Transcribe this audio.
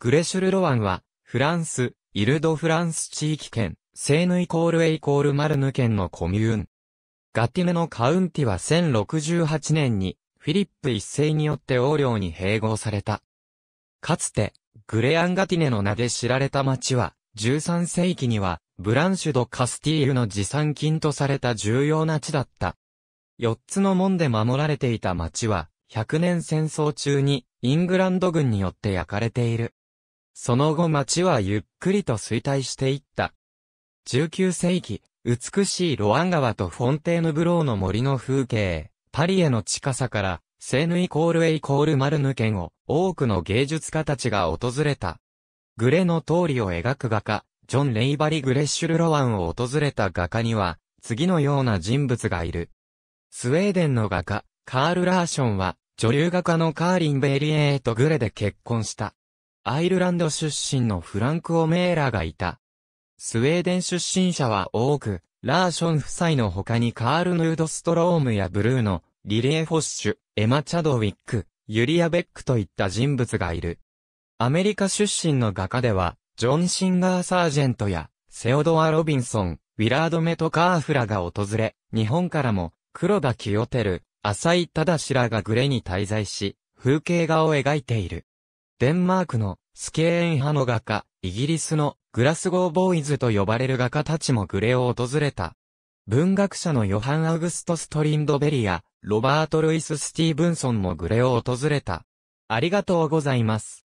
グレシュル・ロワンは、フランス、イルド・フランス地域圏、セーヌイコールエイコールマルヌ県のコミューン。ガティネのカウンティは1068年に、フィリップ一世によって横領に併合された。かつて、グレアンガティネの名で知られた町は、13世紀には、ブランシュド・カスティーユの持参金とされた重要な地だった。4つの門で守られていた町は、100年戦争中に、イングランド軍によって焼かれている。その後町はゆっくりと衰退していった。19世紀、美しいロアン川とフォンテーヌブローの森の風景、パリへの近さから、セーヌイコールエイコールマルヌ県を多くの芸術家たちが訪れた。グレの通りを描く画家、ジョン・レイバリ・グレッシュル・ロワンを訪れた画家には、次のような人物がいる。スウェーデンの画家、カール・ラーションは、女流画家のカーリン・ベリエーとグレで結婚した。アイルランド出身のフランク・オメーラがいた。スウェーデン出身者は多く、ラーション夫妻の他にカール・ヌードストロームやブルーノ、リレー・フォッシュ、エマ・チャドウィック、ユリア・ベックといった人物がいる。アメリカ出身の画家では、ジョン・シンガー・サージェントや、セオドア・ロビンソン、ウィラード・メトカーフラが訪れ、日本からも、黒田清る。浅井忠らがグレに滞在し、風景画を描いている。デンマークのスケーン派の画家、イギリスのグラスゴーボーイズと呼ばれる画家たちもグレを訪れた。文学者のヨハン・アウグスト・ストリンドベリア、ロバート・ルイス・スティーブンソンもグレを訪れた。ありがとうございます。